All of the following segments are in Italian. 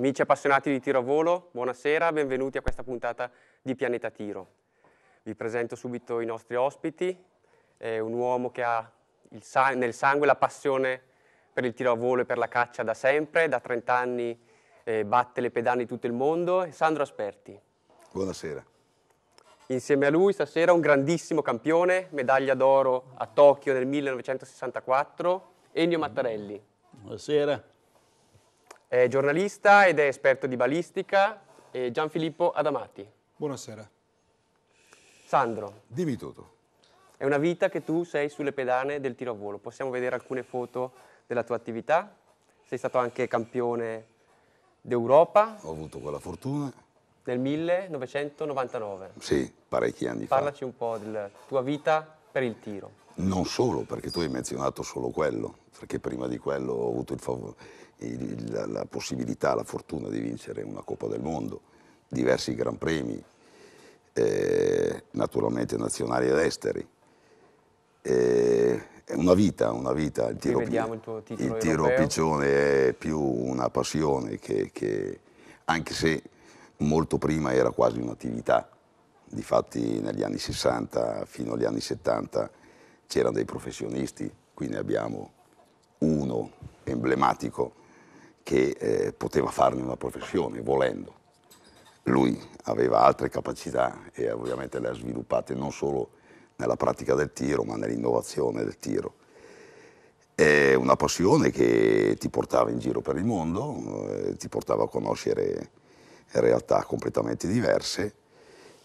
Amici appassionati di tiro a volo, buonasera, benvenuti a questa puntata di Pianeta Tiro. Vi presento subito i nostri ospiti, è un uomo che ha sang nel sangue la passione per il tiro a volo e per la caccia da sempre, da 30 anni eh, batte le pedane di tutto il mondo, Sandro Asperti. Buonasera. Insieme a lui stasera un grandissimo campione, medaglia d'oro a Tokyo nel 1964, Ennio Mattarelli. Buonasera. È giornalista ed è esperto di balistica. E Gianfilippo Adamati. Buonasera. Sandro. Dimmi tutto. È una vita che tu sei sulle pedane del tiro a volo. Possiamo vedere alcune foto della tua attività? Sei stato anche campione d'Europa. Ho avuto quella fortuna. Nel 1999. Sì, parecchi anni Parlaci fa. Parlaci un po' della tua vita per il tiro. Non solo, perché tu hai menzionato solo quello, perché prima di quello ho avuto il, il, la, la possibilità, la fortuna di vincere una Coppa del Mondo, diversi Gran Premi, eh, naturalmente nazionali ed esteri. Eh, è una vita, una vita. Il tiro, il il tiro a piccione è più una passione che, che, anche se molto prima era quasi un'attività. Difatti negli anni 60 fino agli anni 70 c'erano dei professionisti, qui ne abbiamo uno emblematico che eh, poteva farne una professione volendo. Lui aveva altre capacità e ovviamente le ha sviluppate non solo nella pratica del tiro ma nell'innovazione del tiro. È una passione che ti portava in giro per il mondo, eh, ti portava a conoscere realtà completamente diverse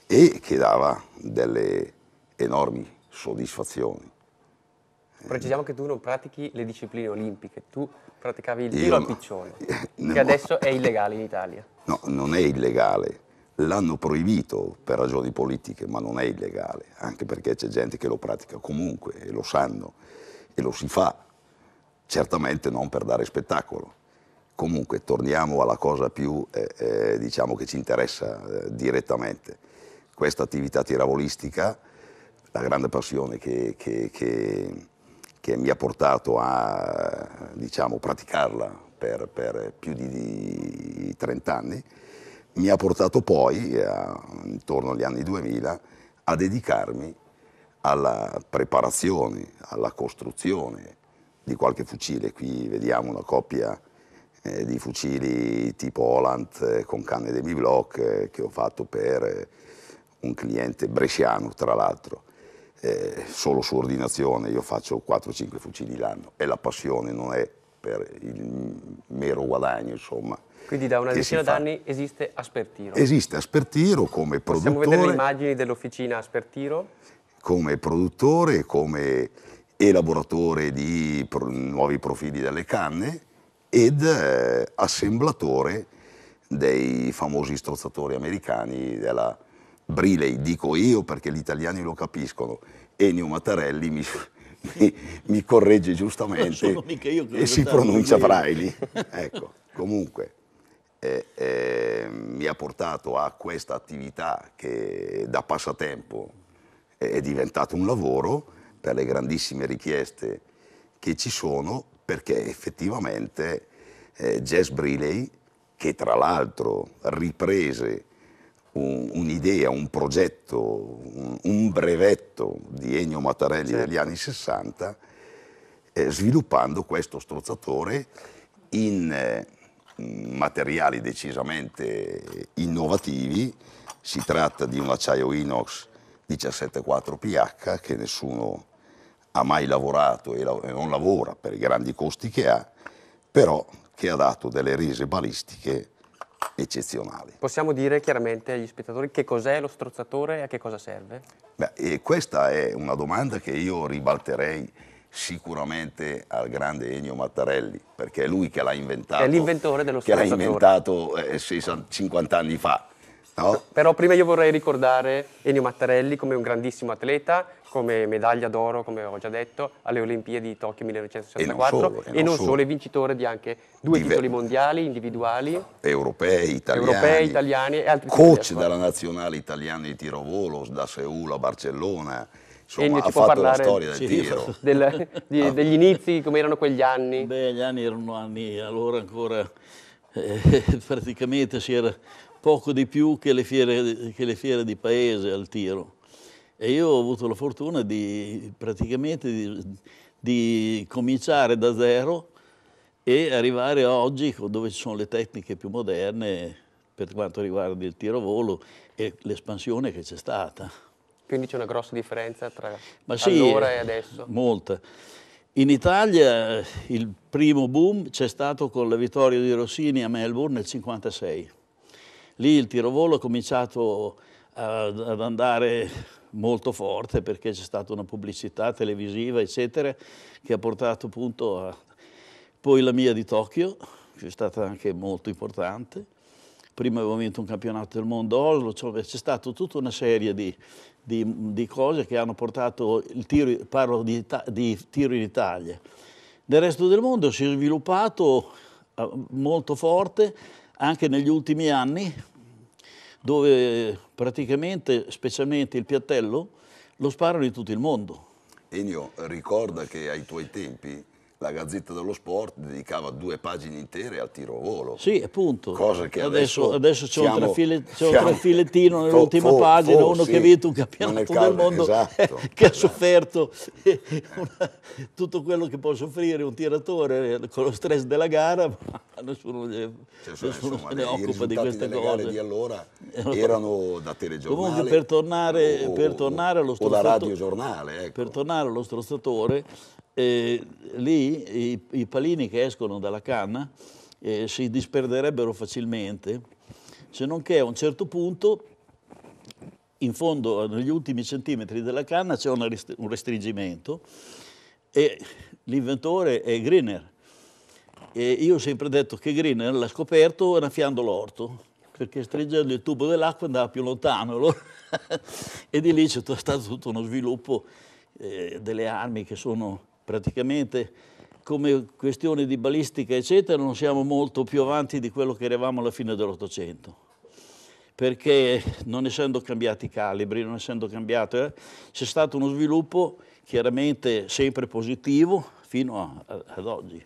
e che dava delle enormi soddisfazioni. Precisiamo che tu non pratichi le discipline olimpiche, tu praticavi il tiro al piccione, no, che adesso è illegale in Italia. No, non è illegale. L'hanno proibito per ragioni politiche, ma non è illegale, anche perché c'è gente che lo pratica comunque e lo sanno e lo si fa, certamente non per dare spettacolo. Comunque torniamo alla cosa più, eh, eh, diciamo, che ci interessa eh, direttamente questa attività tiravolistica, la grande passione che, che, che, che mi ha portato a diciamo, praticarla per, per, più di 30 anni, mi ha portato poi, a, eh, intorno agli anni 2000, a dedicarmi alla preparazione, alla costruzione di qualche fucile. Qui vediamo una coppia eh, di fucili tipo Holland eh, con canne demi-block eh, che ho fatto per eh, un cliente bresciano, tra l'altro, eh, solo su ordinazione io faccio 4-5 fucili l'anno e la passione non è per il mero guadagno, insomma. Quindi da una decina d'anni esiste Aspertiro? Esiste Aspertiro come produttore. Possiamo vedere le immagini dell'officina Aspertiro? Come produttore, come elaboratore di pro nuovi profili delle canne ed eh, assemblatore dei famosi strozzatori americani della Briley dico io perché gli italiani lo capiscono, Ennio Mattarelli mi, mi, mi corregge giustamente e si pronuncia Braili. ecco, comunque eh, eh, mi ha portato a questa attività che da passatempo è diventato un lavoro per le grandissime richieste che ci sono perché effettivamente eh, Jess Briley, che tra l'altro riprese un'idea, un progetto, un, brevetto di Ennio Mattarelli certo. degli anni 60, eh, sviluppando questo strozzatore in eh, materiali decisamente innovativi. Si tratta di un acciaio inox 17,4 pH che nessuno ha mai lavorato e, la e non lavora per i grandi costi che ha, però che ha dato delle rese balistiche eccezionali. Possiamo dire chiaramente agli spettatori che cos'è lo strozzatore e a che cosa serve? Beh, questa è una domanda che io ribalterei sicuramente al grande Ennio Mattarelli, perché è lui che l'ha inventato. È l'inventore dello strozzatore. Che l'ha inventato eh, 50 anni fa. No. Però prima io vorrei ricordare Ennio Mattarelli come un grandissimo atleta, come medaglia d'oro, come ho già detto, alle Olimpiadi di Tokyo 1964 e non solo, e non e non solo. solo è vincitore di anche due Diver- titoli mondiali individuali, europei, italiani, europei, italiani e altri coach della nazionale italiana di tiro volo da Seul a Barcellona. Insomma, ha fatto la storia del tiro. Del, di, ah. Degli inizi, come erano quegli anni? Beh, gli anni erano anni allora ancora eh, praticamente si era poco di più che le fiere, che le fiere di paese al tiro. E io ho avuto la fortuna di praticamente di, di cominciare da zero e arrivare oggi dove ci sono le tecniche più moderne per quanto riguarda il tiro volo e l'espansione che c'è stata. Quindi c'è una grossa differenza tra Ma sì, allora e adesso? Molta. In Italia eh, il primo boom c'è stato con la vittoria di Rossini a Melbourne nel 1956. Lì il tirovolo ha cominciato eh, ad andare molto forte perché c'è stata una pubblicità televisiva, eccetera, che ha portato appunto a... Poi la mia di Tokyo, che è stata anche molto importante. Prima avevo vinto un campionato del mondo Oslo, c'è stata tutta una serie di, di, di, cose che hanno portato il tiro, parlo di, di tiro in Italia. Nel resto del mondo si è sviluppato eh, molto forte anche negli ultimi anni, dove praticamente, specialmente il piattello, lo sparano in tutto il mondo. Ennio, ricorda che ai tuoi tempi la Gazzetta dello Sport dedicava due pagine intere al tiro a volo. Sì, appunto. Cosa che adesso, adesso, adesso c'è, siamo, un, trefile, nell'ultima fo, pagina, fo, uno sì, eh, esatto. che ha vinto un campionato caldo, del mondo, esatto, che esatto. ha sofferto tutto quello che può soffrire un tiratore eh, con lo stress della gara, ma nessuno, cioè, nessuno insomma, se ne occupa di queste cose. di allora erano da telegiornale. Comunque per tornare, o, per tornare allo strozzato, o da radiogiornale. Ecco. Per tornare allo strozzatore, eh, lì i, i, palini che escono dalla canna eh, si disperderebbero facilmente, se non che a un certo punto, in fondo, negli ultimi centimetri della canna, c'è un restringimento e l'inventore è Greener. E io ho sempre detto che Greener l'ha scoperto annaffiando l'orto, perché stringendo il tubo dell'acqua andava più lontano. Allora e di lì c'è stato tutto uno sviluppo eh, delle armi che sono praticamente come questione di balistica eccetera non siamo molto più avanti di quello che eravamo alla fine dell'Ottocento perché non essendo cambiati i calibri, non essendo cambiato, eh, c'è stato uno sviluppo chiaramente sempre positivo fino a, a, ad oggi.